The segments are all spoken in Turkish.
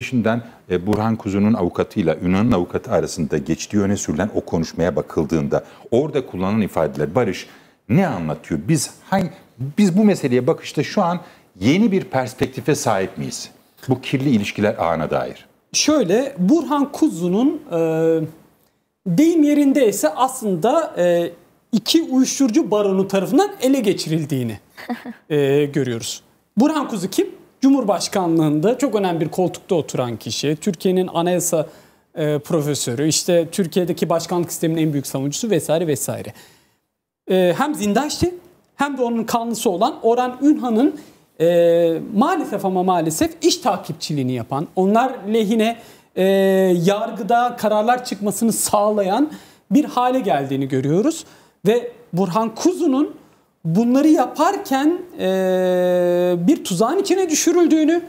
Peşinden e, Burhan Kuzu'nun avukatıyla Yunanın avukatı arasında geçtiği öne sürülen o konuşmaya bakıldığında orada kullanılan ifadeler Barış ne anlatıyor? Biz hangi, biz bu meseleye bakışta şu an yeni bir perspektife sahip miyiz? Bu kirli ilişkiler ağına dair. Şöyle Burhan Kuzu'nun e, deyim yerindeyse aslında e, iki uyuşturucu baronu tarafından ele geçirildiğini e, görüyoruz. Burhan Kuzu kim? Cumhurbaşkanlığında çok önemli bir koltukta oturan kişi, Türkiye'nin anayasa e, profesörü, işte Türkiye'deki başkanlık sisteminin en büyük savunucusu vesaire vesaire. E, hem Zindaşçı hem de onun kanlısı olan Orhan Ünhan'ın e, maalesef ama maalesef iş takipçiliğini yapan, onlar lehine e, yargıda kararlar çıkmasını sağlayan bir hale geldiğini görüyoruz. Ve Burhan Kuzu'nun bunları yaparken e, bir tuzağın içine düşürüldüğünü,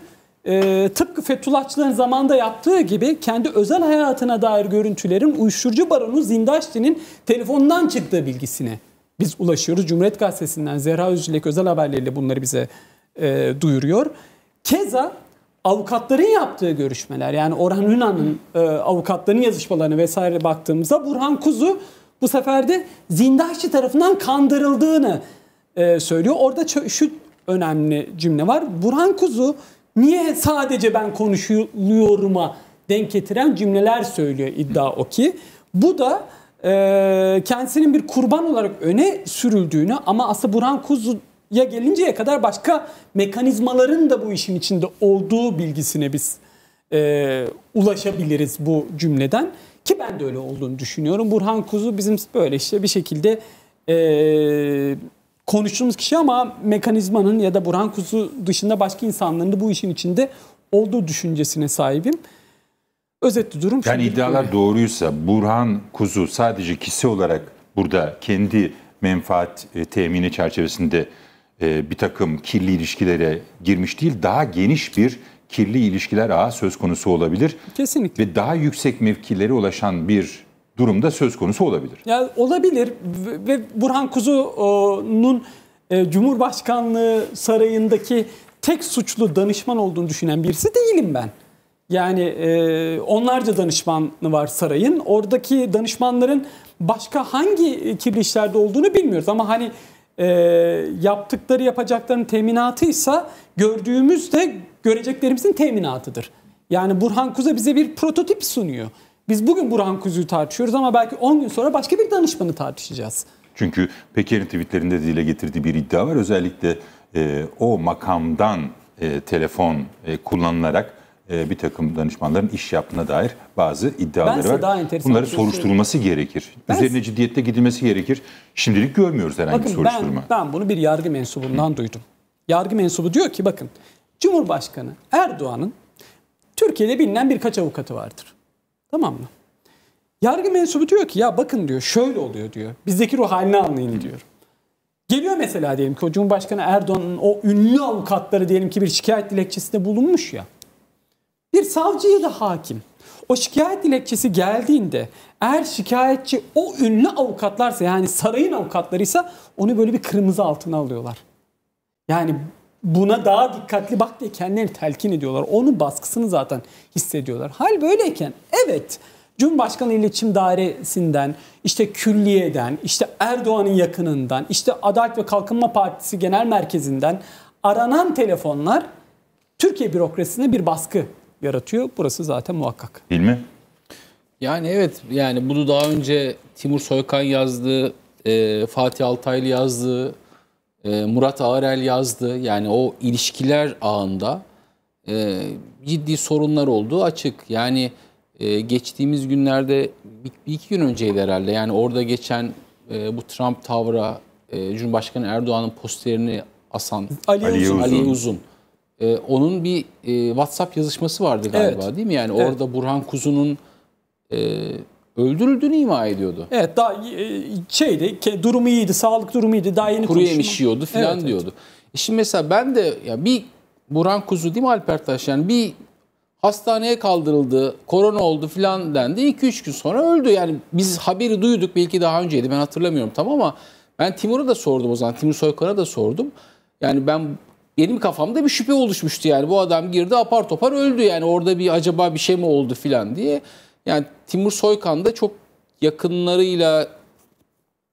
e, tıpkı Fethullahçıların zamanda yaptığı gibi kendi özel hayatına dair görüntülerin uyuşturucu baronu Zindaşti'nin telefonundan çıktığı bilgisine biz ulaşıyoruz. Cumhuriyet Gazetesi'nden Zehra Özcilek özel haberleriyle bunları bize e, duyuruyor. Keza avukatların yaptığı görüşmeler yani Orhan Hünan'ın e, avukatların yazışmalarına vesaire baktığımızda Burhan Kuzu bu sefer de Zindaşçı tarafından kandırıldığını e, söylüyor. Orada şu önemli cümle var. Burhan Kuzu niye sadece ben konuşuyorum'a denk getiren cümleler söylüyor iddia o ki. Bu da e, kendisinin bir kurban olarak öne sürüldüğünü ama aslında Burhan Kuzu'ya gelinceye kadar başka mekanizmaların da bu işin içinde olduğu bilgisine biz e, ulaşabiliriz bu cümleden. Ki ben de öyle olduğunu düşünüyorum. Burhan Kuzu bizim böyle işte bir şekilde e, konuştuğumuz kişi ama mekanizmanın ya da Burhan Kuzu dışında başka insanların da bu işin içinde olduğu düşüncesine sahibim. Özetli durum Yani iddialar böyle. doğruysa Burhan Kuzu sadece kişi olarak burada kendi menfaat e, temini çerçevesinde e, bir takım kirli ilişkilere girmiş değil, daha geniş bir kirli ilişkiler ağı söz konusu olabilir. Kesinlikle. Ve daha yüksek mevkilere ulaşan bir durumda söz konusu olabilir. Yani olabilir ve Burhan Kuzu'nun e, Cumhurbaşkanlığı sarayındaki tek suçlu danışman olduğunu düşünen birisi değilim ben. Yani e, onlarca danışmanı var sarayın. Oradaki danışmanların başka hangi kirli işlerde olduğunu bilmiyoruz. Ama hani e, yaptıkları yapacakların teminatıysa gördüğümüz de göreceklerimizin teminatıdır. Yani Burhan Kuzu bize bir prototip sunuyor. Biz bugün Burhan Kuzu'yu tartışıyoruz ama belki 10 gün sonra başka bir danışmanı tartışacağız. Çünkü Peker'in tweetlerinde dile getirdiği bir iddia var. Özellikle e, o makamdan e, telefon e, kullanılarak e, bir takım danışmanların iş yaptığına dair bazı iddiaları Bense var. Daha Bunları şey soruşturulması şey... gerekir. Ben... Üzerine ciddiyette gidilmesi gerekir. Şimdilik görmüyoruz herhangi bakın, bir soruşturma. Ben, ben bunu bir yargı mensubundan Hı. duydum. Yargı mensubu diyor ki bakın Cumhurbaşkanı Erdoğan'ın Türkiye'de bilinen birkaç avukatı vardır. Tamam mı? Yargı mensubu diyor ki ya bakın diyor şöyle oluyor diyor. Bizdeki ruh halini anlayın diyor. Geliyor mesela diyelim ki o Cumhurbaşkanı Erdoğan'ın o ünlü avukatları diyelim ki bir şikayet dilekçesinde bulunmuş ya. Bir savcı da hakim. O şikayet dilekçesi geldiğinde eğer şikayetçi o ünlü avukatlarsa yani sarayın avukatlarıysa onu böyle bir kırmızı altına alıyorlar. Yani buna daha dikkatli bak diye kendilerini telkin ediyorlar. Onun baskısını zaten hissediyorlar. Hal böyleyken evet Cumhurbaşkanı İletişim Dairesi'nden, işte külliyeden, işte Erdoğan'ın yakınından, işte Adalet ve Kalkınma Partisi Genel Merkezi'nden aranan telefonlar Türkiye bürokrasisine bir baskı yaratıyor. Burası zaten muhakkak. Değil mi? Yani evet yani bunu daha önce Timur Soykan yazdı, e, Fatih Altaylı yazdı, ee, Murat Arel yazdı. Yani o ilişkiler ağında e, ciddi sorunlar olduğu açık. Yani e, geçtiğimiz günlerde bir, iki gün önceydi herhalde. Yani orada geçen e, bu Trump tavra Cumhurbaşkanı Erdoğan'ın posterini asan Ali, Uzun. Ali Uzun. onun bir WhatsApp yazışması vardı galiba evet. değil mi? Yani evet. orada Burhan Kuzu'nun öldürüldüğünü ima ediyordu. Evet daha e, şeydi durumu iyiydi, sağlık durumu iyiydi. Daha yeni Kuru yemiş yiyordu falan evet, diyordu. Evet. Şimdi mesela ben de ya bir buran Kuzu değil mi Alpertaş? Yani bir hastaneye kaldırıldı, korona oldu filan dendi. 2-3 gün sonra öldü. Yani biz haberi duyduk belki daha önceydi ben hatırlamıyorum tam ama ben Timur'a da sordum o zaman. Timur Soykan'a da sordum. Yani ben benim kafamda bir şüphe oluşmuştu yani. Bu adam girdi apar topar öldü yani orada bir acaba bir şey mi oldu filan diye. Yani Timur Soykan da çok yakınlarıyla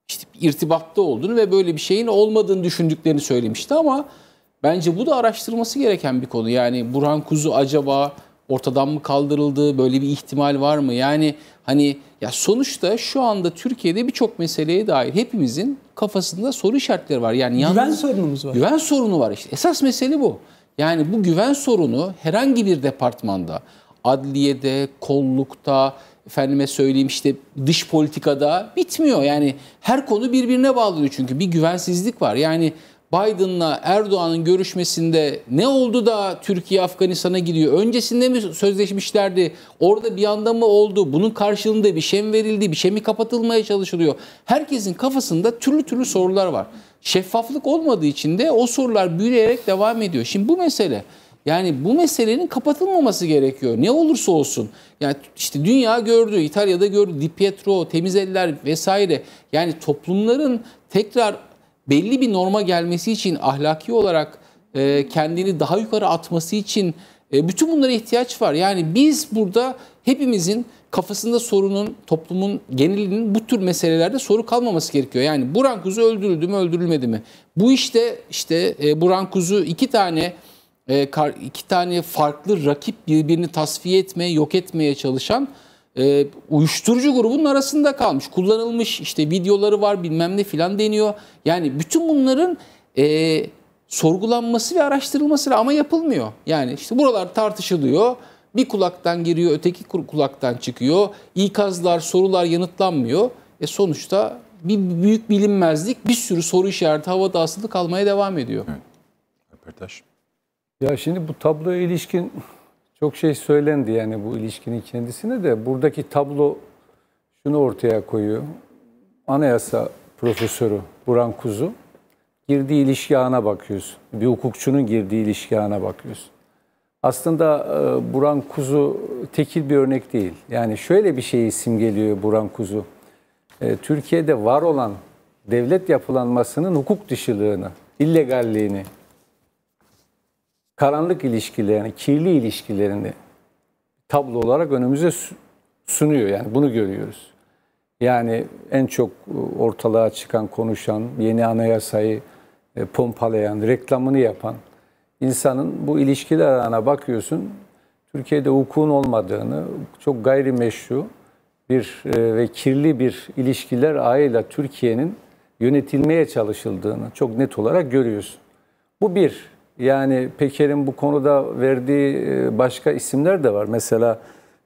işte irtibatta olduğunu ve böyle bir şeyin olmadığını düşündüklerini söylemişti ama bence bu da araştırılması gereken bir konu. Yani Burhan Kuzu acaba ortadan mı kaldırıldı? Böyle bir ihtimal var mı? Yani hani ya sonuçta şu anda Türkiye'de birçok meseleye dair hepimizin kafasında soru işaretleri var. Yani yalnız, güven sorunumuz var. Güven sorunu var işte. Esas mesele bu. Yani bu güven sorunu herhangi bir departmanda adliyede, kollukta, efendime söyleyeyim işte dış politikada bitmiyor. Yani her konu birbirine bağlıyor çünkü bir güvensizlik var. Yani Biden'la Erdoğan'ın görüşmesinde ne oldu da Türkiye Afganistan'a gidiyor? Öncesinde mi sözleşmişlerdi? Orada bir anda mı oldu? Bunun karşılığında bir şey mi verildi? Bir şey mi kapatılmaya çalışılıyor? Herkesin kafasında türlü türlü sorular var. Şeffaflık olmadığı için de o sorular büyüyerek devam ediyor. Şimdi bu mesele yani bu meselenin kapatılmaması gerekiyor. Ne olursa olsun. Yani işte dünya gördü, İtalya'da gördü, Di Pietro, temiz eller vesaire. Yani toplumların tekrar belli bir norma gelmesi için ahlaki olarak e, kendini daha yukarı atması için e, bütün bunlara ihtiyaç var. Yani biz burada hepimizin kafasında sorunun, toplumun genelinin bu tür meselelerde soru kalmaması gerekiyor. Yani Buran Kuzu öldürüldü mü, öldürülmedi mi? Bu işte işte e, Buran Kuzu iki tane e, iki tane farklı rakip birbirini tasfiye etmeye, yok etmeye çalışan e, uyuşturucu grubunun arasında kalmış. Kullanılmış işte videoları var bilmem ne filan deniyor. Yani bütün bunların e, sorgulanması ve araştırılması ama yapılmıyor. Yani işte buralar tartışılıyor. Bir kulaktan giriyor, öteki kulaktan çıkıyor. İkazlar, sorular yanıtlanmıyor. E sonuçta bir büyük bilinmezlik, bir sürü soru işareti havada asılı kalmaya devam ediyor. Evet. Röportaj. Ya şimdi bu tabloya ilişkin çok şey söylendi yani bu ilişkinin kendisine de buradaki tablo şunu ortaya koyuyor. Anayasa profesörü Buran Kuzu girdiği ilişki ağına bakıyorsun. Bir hukukçunun girdiği ilişki ağına bakıyorsun. Aslında e, Buran Kuzu tekil bir örnek değil. Yani şöyle bir şeyi simgeliyor Buran Kuzu. E, Türkiye'de var olan devlet yapılanmasının hukuk dışılığını, illegalliğini, karanlık ilişkilerini, kirli ilişkilerini tablo olarak önümüze sunuyor. Yani bunu görüyoruz. Yani en çok e, ortalığa çıkan, konuşan, yeni anayasayı e, pompalayan, reklamını yapan insanın bu ilişkiler arana bakıyorsun. Türkiye'de hukukun olmadığını, çok gayrimeşru bir e, ve kirli bir ilişkiler ağıyla Türkiye'nin yönetilmeye çalışıldığını çok net olarak görüyorsun. Bu bir. Yani Peker'in bu konuda verdiği e, başka isimler de var. Mesela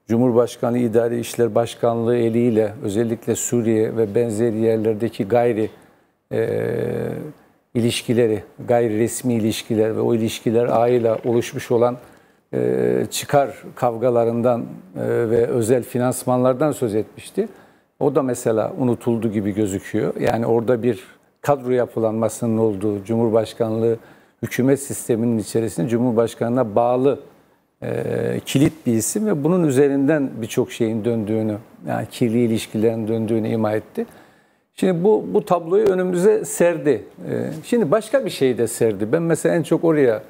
Cumhurbaşkanı İdari İşler Başkanlığı eliyle özellikle Suriye ve benzeri yerlerdeki gayri e, ilişkileri, gayri resmi ilişkiler ve o ilişkiler ağıyla oluşmuş olan e, çıkar kavgalarından e, ve özel finansmanlardan söz etmişti. O da mesela unutuldu gibi gözüküyor. Yani orada bir kadro yapılanmasının olduğu Cumhurbaşkanlığı hükümet sisteminin içerisinde Cumhurbaşkanı'na bağlı e, kilit bir isim ve bunun üzerinden birçok şeyin döndüğünü, yani kirli ilişkilerin döndüğünü ima etti. Şimdi bu, bu tabloyu önümüze serdi. E, şimdi başka bir şey de serdi. Ben mesela en çok oraya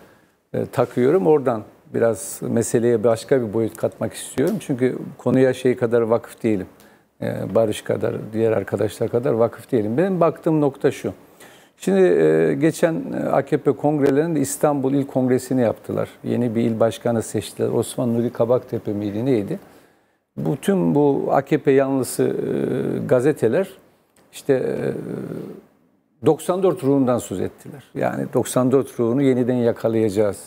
e, takıyorum. Oradan biraz meseleye başka bir boyut katmak istiyorum. Çünkü konuya şey kadar vakıf değilim. E, Barış kadar, diğer arkadaşlar kadar vakıf değilim. Benim baktığım nokta şu. Şimdi e, geçen e, AKP kongrelerinde İstanbul İl Kongresi'ni yaptılar. Yeni bir il başkanı seçtiler. Osman Nuri Kabaktepe miydi neydi? Bu tüm bu AKP yanlısı e, gazeteler işte 94 ruhundan söz ettiler. Yani 94 ruhunu yeniden yakalayacağız.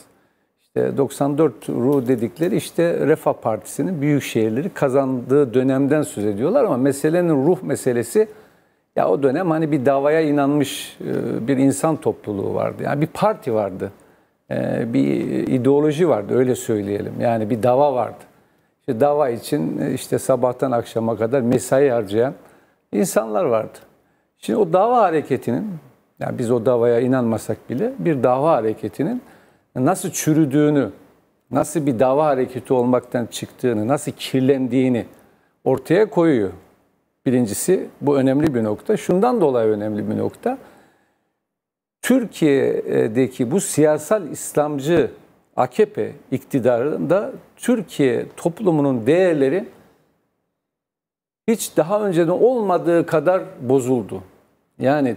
İşte 94 ruh dedikleri işte Refah Partisi'nin büyük şehirleri kazandığı dönemden söz ediyorlar ama meselenin ruh meselesi ya o dönem hani bir davaya inanmış e, bir insan topluluğu vardı. Yani bir parti vardı. E, bir ideoloji vardı öyle söyleyelim. Yani bir dava vardı. İşte dava için e, işte sabahtan akşama kadar mesai harcayan insanlar vardı. Şimdi o dava hareketinin yani biz o davaya inanmasak bile bir dava hareketinin nasıl çürüdüğünü, nasıl bir dava hareketi olmaktan çıktığını, nasıl kirlendiğini ortaya koyuyor. Birincisi bu önemli bir nokta. Şundan dolayı önemli bir nokta. Türkiye'deki bu siyasal İslamcı AKP iktidarında Türkiye toplumunun değerleri hiç daha önceden olmadığı kadar bozuldu. Yani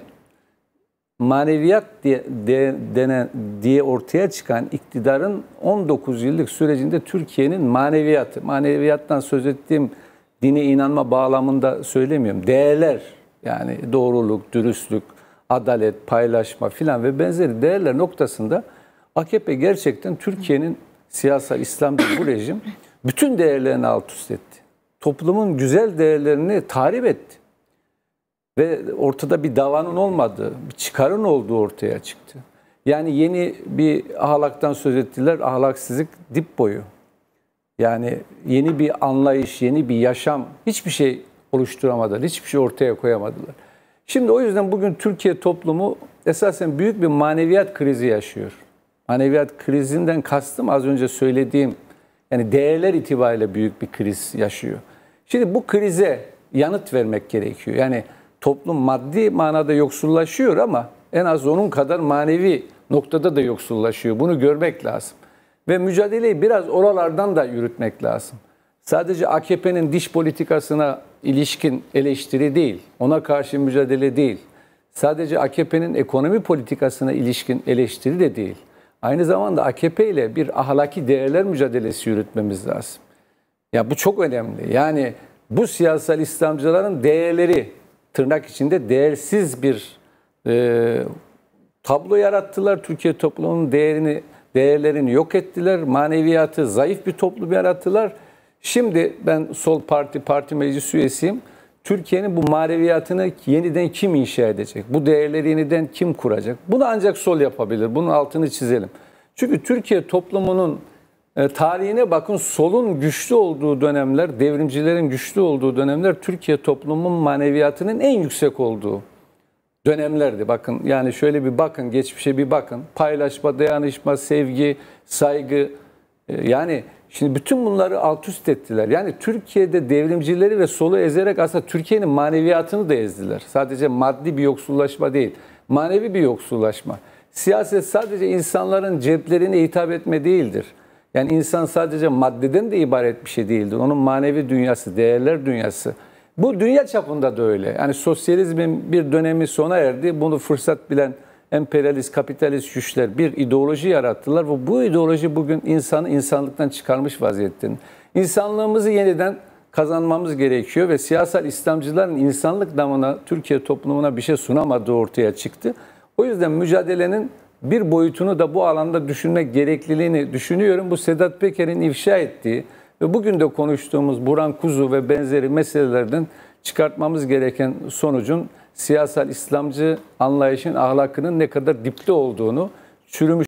maneviyat diye, de, denen, diye ortaya çıkan iktidarın 19 yıllık sürecinde Türkiye'nin maneviyatı, maneviyattan söz ettiğim dine inanma bağlamında söylemiyorum. Değerler yani doğruluk, dürüstlük, adalet, paylaşma filan ve benzeri değerler noktasında AKP gerçekten Türkiye'nin siyasal İslamcı bu rejim bütün değerlerini alt üst etti. Toplumun güzel değerlerini tahrip etti. Ve ortada bir davanın olmadığı, bir çıkarın olduğu ortaya çıktı. Yani yeni bir ahlaktan söz ettiler. Ahlaksızlık dip boyu. Yani yeni bir anlayış, yeni bir yaşam hiçbir şey oluşturamadılar, hiçbir şey ortaya koyamadılar. Şimdi o yüzden bugün Türkiye toplumu esasen büyük bir maneviyat krizi yaşıyor. Maneviyat krizinden kastım az önce söylediğim yani değerler itibariyle büyük bir kriz yaşıyor. Şimdi bu krize yanıt vermek gerekiyor. Yani toplum maddi manada yoksullaşıyor ama en az onun kadar manevi noktada da yoksullaşıyor. Bunu görmek lazım. Ve mücadeleyi biraz oralardan da yürütmek lazım. Sadece AKP'nin diş politikasına ilişkin eleştiri değil, ona karşı mücadele değil. Sadece AKP'nin ekonomi politikasına ilişkin eleştiri de değil. Aynı zamanda AKP ile bir ahlaki değerler mücadelesi yürütmemiz lazım. Ya bu çok önemli. Yani bu siyasal İslamcıların değerleri tırnak içinde değersiz bir e, tablo yarattılar. Türkiye toplumunun değerini değerlerini yok ettiler. Maneviyatı zayıf bir toplum yarattılar. Şimdi ben Sol Parti, Parti Meclis üyesiyim. Türkiye'nin bu maneviyatını yeniden kim inşa edecek? Bu değerleri yeniden kim kuracak? Bunu ancak sol yapabilir. Bunun altını çizelim. Çünkü Türkiye toplumunun e, tarihine bakın solun güçlü olduğu dönemler, devrimcilerin güçlü olduğu dönemler Türkiye toplumunun maneviyatının en yüksek olduğu dönemlerdi. Bakın yani şöyle bir bakın, geçmişe bir bakın. Paylaşma, dayanışma, sevgi, saygı. Ee, yani şimdi bütün bunları alt üst ettiler. Yani Türkiye'de devrimcileri ve solu ezerek aslında Türkiye'nin maneviyatını da ezdiler. Sadece maddi bir yoksullaşma değil, manevi bir yoksullaşma. Siyaset sadece insanların ceplerine hitap etme değildir. Yani insan sadece maddeden de ibaret bir şey değildir. Onun manevi dünyası, değerler dünyası. Bu dünya çapında da öyle. Yani sosyalizmin bir dönemi sona erdi. Bunu fırsat bilen emperyalist, kapitalist güçler bir ideoloji yarattılar ve bu ideoloji bugün insanı insanlıktan çıkarmış vaziyetten. İnsanlığımızı yeniden kazanmamız gerekiyor ve siyasal İslamcıların insanlık damına Türkiye toplumuna bir şey sunamadığı ortaya çıktı. O yüzden mücadelenin bir boyutunu da bu alanda düşünmek gerekliliğini düşünüyorum. Bu Sedat Peker'in ifşa ettiği ve bugün de konuştuğumuz Buran Kuzu ve benzeri meselelerden çıkartmamız gereken sonucun siyasal İslamcı anlayışın ahlakının ne kadar dipte olduğunu, çürümüş